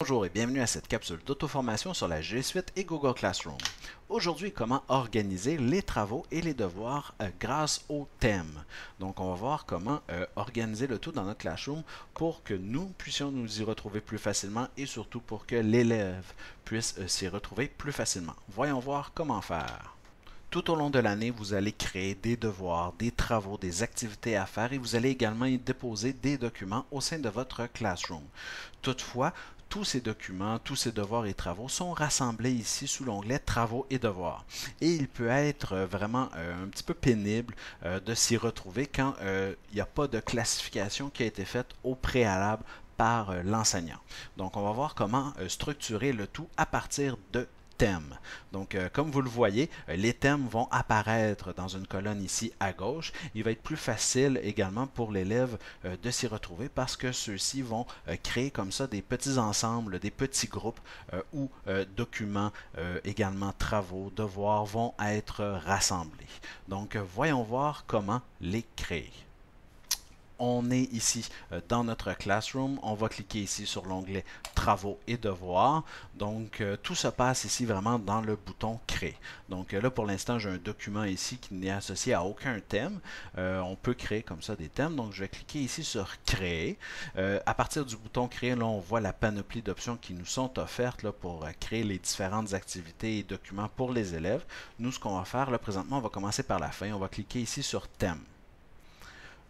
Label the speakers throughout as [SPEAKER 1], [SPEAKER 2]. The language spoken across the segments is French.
[SPEAKER 1] Bonjour et bienvenue à cette capsule d'auto-formation sur la G Suite et Google Classroom. Aujourd'hui, comment organiser les travaux et les devoirs euh, grâce au thème. Donc, on va voir comment euh, organiser le tout dans notre Classroom pour que nous puissions nous y retrouver plus facilement et surtout pour que l'élève puisse euh, s'y retrouver plus facilement. Voyons voir comment faire. Tout au long de l'année, vous allez créer des devoirs, des travaux, des activités à faire et vous allez également y déposer des documents au sein de votre Classroom. Toutefois, tous ces documents, tous ces devoirs et travaux sont rassemblés ici sous l'onglet Travaux et devoirs. Et il peut être euh, vraiment euh, un petit peu pénible euh, de s'y retrouver quand il n'y a pas de classification qui a été faite au préalable par l'enseignant. Donc, on va voir comment structurer le tout à partir de thèmes. Donc, euh, comme vous le voyez, euh, les thèmes vont apparaître dans une colonne ici à gauche. Il va être plus facile également pour l'élève euh, de s'y retrouver parce que ceux-ci vont créer comme ça des petits ensembles, des petits groupes où documents, également travaux, devoirs vont être rassemblés. Donc, voyons voir comment les créer on est ici euh, dans notre classroom. On va cliquer ici sur l'onglet travaux et devoirs. Donc, euh, tout se passe ici vraiment dans le bouton créer. Donc euh, là, pour l'instant, j'ai un document ici qui n'est associé à aucun thème. on peut créer comme ça des thèmes. Donc, je vais cliquer ici sur créer. à partir du bouton créer, là, on voit la panoplie d'options qui nous sont offertes là, pour créer les différentes activités et documents pour les élèves. Nous, ce qu'on va faire là, présentement, on va commencer par la fin. On va cliquer ici sur thème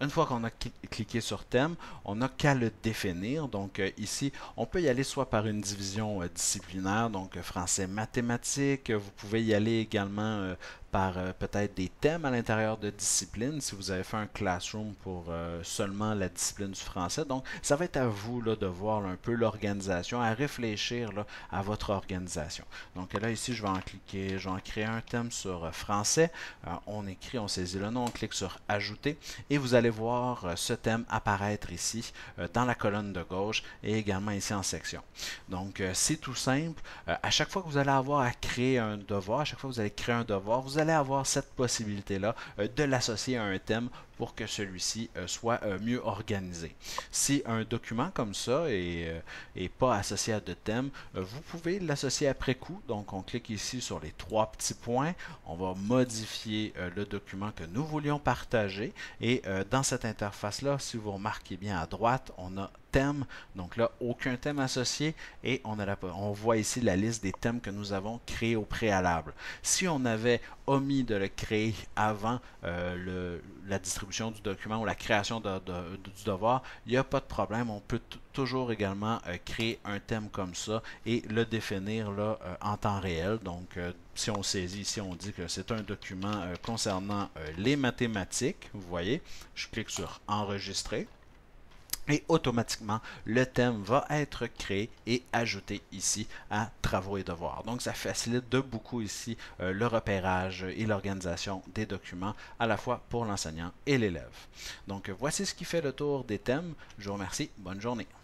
[SPEAKER 1] une fois qu'on a cliqué sur thème, on n'a qu'à le définir. Donc euh, ici, on peut y aller soit par une division euh, disciplinaire, donc euh, français mathématiques. Vous pouvez y aller également par euh, peut-être des thèmes à l'intérieur de disciplines, si vous avez fait un classroom pour euh, seulement la discipline du français. Donc, ça va être à vous là, de voir un peu l'organisation, à réfléchir à votre organisation. Donc là, ici, je vais en cliquer, je vais en créer un thème sur euh, français. on écrit, on saisit le nom, on clique sur Ajouter et vous allez voir ce thème apparaître ici dans la colonne de gauche et également ici en section. Donc, c'est tout simple. à chaque fois que vous allez avoir à créer un devoir, à chaque fois que vous allez créer un devoir, vous allez avoir cette possibilité-là euh, de l'associer à un thème pour que celui-ci euh, soit euh, mieux organisé. Si un document comme ça n'est est pas associé à de thèmes, vous pouvez l'associer après coup. Donc on clique ici sur les trois petits points, on va modifier le document que nous voulions partager et dans cette interface-là, si vous remarquez bien à droite, on a thème. Donc là, aucun thème associé et on, on voit ici la liste des thèmes que nous avons créés au préalable. Si on avait omis de le créer avant euh, le, la distribution du document ou la création du devoir, il n'y a pas de problème. On peut toujours également euh, créer un thème comme ça et le définir là, euh, en temps réel. Donc, si on saisit ici, on dit que c'est un document concernant les mathématiques. Vous voyez, je clique sur enregistrer et automatiquement le thème va être créé et ajouté ici à travaux et devoirs. Donc ça facilite de beaucoup ici euh, le repérage et l'organisation des documents à la fois pour l'enseignant et l'élève. Donc voici ce qui fait le tour des thèmes. Je vous remercie. Bonne journée.